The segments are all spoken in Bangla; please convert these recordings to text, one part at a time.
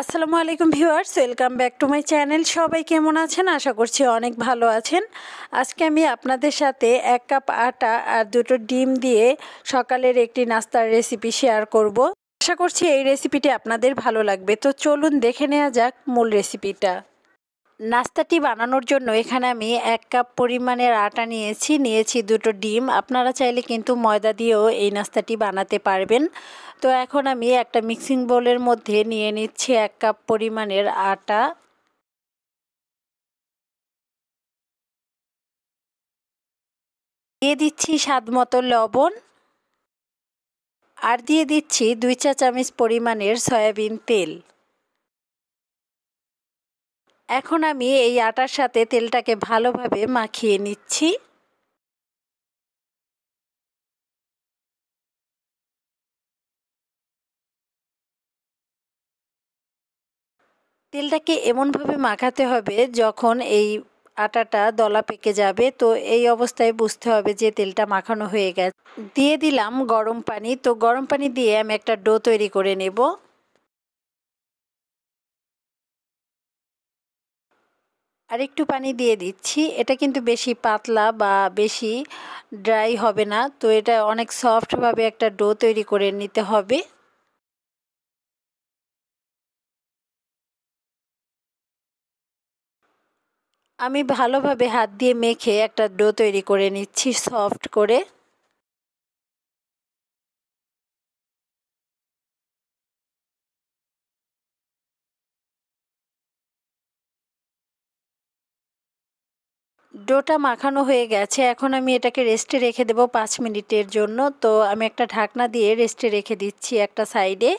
আসসালামু আলাইকুম viewers welcome back to my channel সবাই কেমন আছেন আশা করছি অনেক ভালো আছেন আজকে আমি আপনাদের সাথে এক কাপ আটা আর দুটো ডিম দিয়ে সকালের একটি নাস্তার রেসিপি শেয়ার করব আশা করছি এই রেসিপিটি আপনাদের ভালো লাগবে তো চলুন দেখে নেওয়া যাক মূল রেসিপিটা নাস্তাটি বানানোর জন্য এখানে আমি এক কাপ পরিমাণের আটা নিয়েছি নিয়েছি দুটো ডিম আপনারা চাইলে কিন্তু ময়দা দিয়েও এই নাস্তাটি বানাতে পারবেন তো এখন আমি একটা মিক্সিং বোলের মধ্যে নিয়ে নিচ্ছি এক কাপ পরিমাণের আটা দিয়ে দিচ্ছি স্বাদ মতো লবণ আর দিয়ে দিচ্ছি দুই চা চামচ পরিমাণের সয়াবিন তেল এখন আমি এই আটার সাথে তেলটাকে ভালোভাবে মাখিয়ে নিচ্ছি তেলটাকে এমনভাবে মাখাতে হবে যখন এই আটাটা দলা পেকে যাবে তো এই অবস্থায় বুঝতে হবে যে তেলটা মাখানো হয়ে গেছে দিয়ে দিলাম গরম পানি তো গরম পানি দিয়ে আমি একটা ডো তৈরি করে নেব আর একটু পানি দিয়ে দিচ্ছি এটা কিন্তু বেশি পাতলা বা বেশি ড্রাই হবে না তো এটা অনেক সফটভাবে একটা ডো তৈরি করে নিতে হবে আমি ভালোভাবে হাত দিয়ে মেখে একটা ডো তৈরি করে নিচ্ছি সফট করে ডোটা মাখানো হয়ে গেছে এখন আমি এটাকে রেস্টে রেখে দেব পাঁচ মিনিটের জন্য তো আমি একটা ঢাকনা দিয়ে রেস্টে রেখে দিচ্ছি একটা সাইডে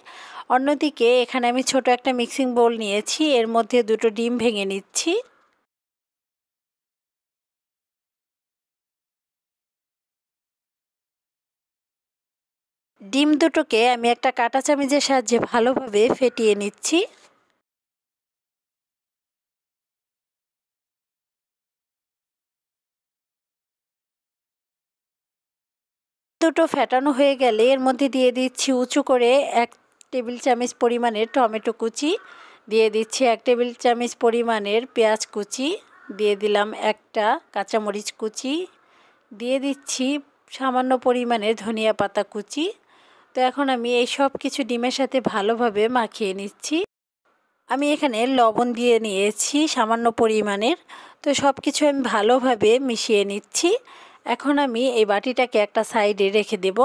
অন্যদিকে এখানে আমি ছোট একটা মিক্সিং বোল নিয়েছি এর মধ্যে দুটো ডিম ভেঙে নিচ্ছি ডিম দুটোকে আমি একটা কাটা চামিচের সাহায্যে ভালোভাবে ফেটিয়ে নিচ্ছি দুটো ফেটানো হয়ে গেলে এর মধ্যে দিয়ে দিচ্ছি উঁচু করে এক টেবিল চামচ পরিমাণের টমেটো কুচি দিয়ে দিচ্ছি এক টেবিল চামচ পরিমাণের পেঁয়াজ কুচি দিয়ে দিলাম একটা কাঁচামরিচ কুচি দিয়ে দিচ্ছি সামান্য পরিমাণে ধনিয়া পাতা কুচি তো এখন আমি এই সব কিছু ডিমের সাথে ভালোভাবে মাখিয়ে নিচ্ছি আমি এখানে লবণ দিয়ে নিয়েছি সামান্য পরিমাণের তো সব কিছু আমি ভালোভাবে মিশিয়ে নিচ্ছি এখন আমি এই বাটিটাকে একটা সাইডে রেখে দেব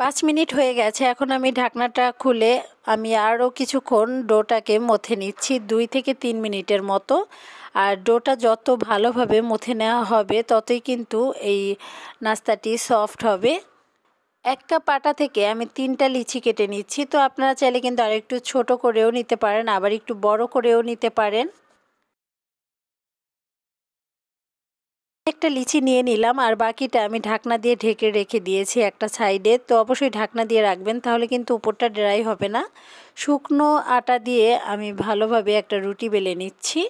পাঁচ মিনিট হয়ে গেছে এখন আমি ঢাকনাটা খুলে আমি আরও কিছুক্ষণ ডোটাকে মথে নিচ্ছি দুই থেকে তিন মিনিটের মতো আর ডোটা যত ভালোভাবে মথে নেওয়া হবে ততই কিন্তু এই নাস্তাটি সফট হবে এক কাপ আটা থেকে আমি তিনটা লিচি কেটে নিচ্ছি তো আপনারা চাইলে কিন্তু আর একটু ছোটো করেও নিতে পারেন আবার একটু বড় করেও নিতে পারেন একটা লিচি নিয়ে নিলাম আর বাকিটা আমি ঢাকনা দিয়ে ঢেকে রেখে দিয়েছি একটা সাইডে তো অবশ্যই ঢাকনা দিয়ে রাখবেন তাহলে কিন্তু উপরটা ড্রাই হবে না শুকনো আটা দিয়ে আমি ভালোভাবে একটা রুটি বেলে নিচ্ছি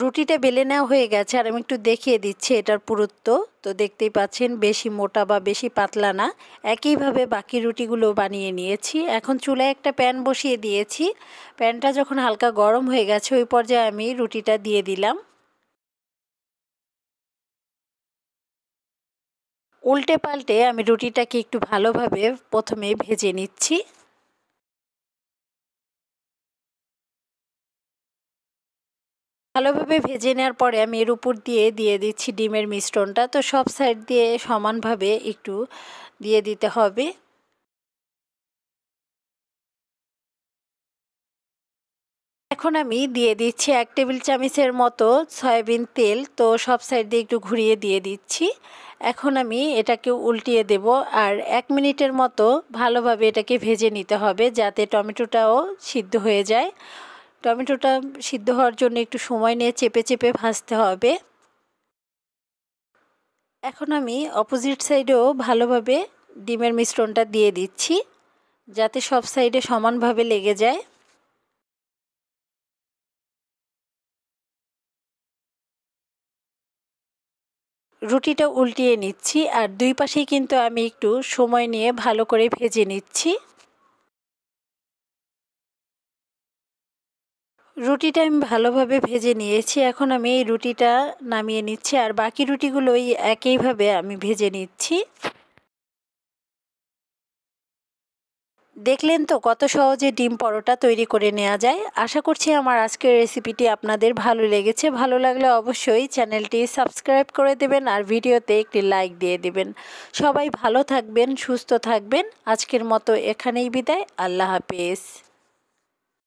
রুটিটা বেলে নেওয়া হয়ে গেছে আর আমি একটু দেখিয়ে দিচ্ছি এটার পুরুত্ব তো দেখতেই পাচ্ছেন বেশি মোটা বা বেশি পাতলা না একইভাবে বাকি রুটিগুলো বানিয়ে নিয়েছি এখন চুলায় একটা প্যান বসিয়ে দিয়েছি প্যানটা যখন হালকা গরম হয়ে গেছে ওই পর্যায়ে আমি রুটিটা দিয়ে দিলাম উল্টে পাল্টে আমি রুটিটাকে একটু ভালোভাবে প্রথমে ভেজে নিচ্ছি ভালোভাবে ভেজে নেওয়ার পরে আমি এর উপর দিয়ে দিয়ে দিচ্ছি ডিমের মিশ্রণটা তো সব সাইড দিয়ে সমানভাবে একটু দিয়ে দিতে হবে এখন আমি দিয়ে দিচ্ছি এক টেবিল চামিচের মতো সয়াবিন তেল তো সব সাইড দিয়ে একটু ঘুরিয়ে দিয়ে দিচ্ছি এখন আমি এটাকে উল্টিয়ে দেব আর এক মিনিটের মতো ভালোভাবে এটাকে ভেজে নিতে হবে যাতে টমেটোটাও সিদ্ধ হয়ে যায় টমেটোটা সিদ্ধ হওয়ার জন্য একটু সময় নিয়ে চেপে চেপে ভাজতে হবে এখন আমি অপোজিট সাইডেও ভালোভাবে ডিমের মিশ্রণটা দিয়ে দিচ্ছি যাতে সব সাইডে সমানভাবে লেগে যায় রুটিটা উল্টিয়ে নিচ্ছি আর দুই পাশেই কিন্তু আমি একটু সময় নিয়ে ভালো করে ভেজে নিচ্ছি রুটিটা আমি ভালোভাবে ভেজে নিয়েছি এখন আমি এই রুটিটা নামিয়ে নিচ্ছি আর বাকি রুটিগুলো ওই একইভাবে আমি ভেজে নিচ্ছি দেখলেন তো কত সহজে ডিম পরোটা তৈরি করে নেওয়া যায় আশা করছি আমার আজকের রেসিপিটি আপনাদের ভালো লেগেছে ভালো লাগলে অবশ্যই চ্যানেলটি সাবস্ক্রাইব করে দেবেন আর ভিডিওতে একটি লাইক দিয়ে দেবেন সবাই ভালো থাকবেন সুস্থ থাকবেন আজকের মতো এখানেই বিদায় আল্লাহ হাফেজ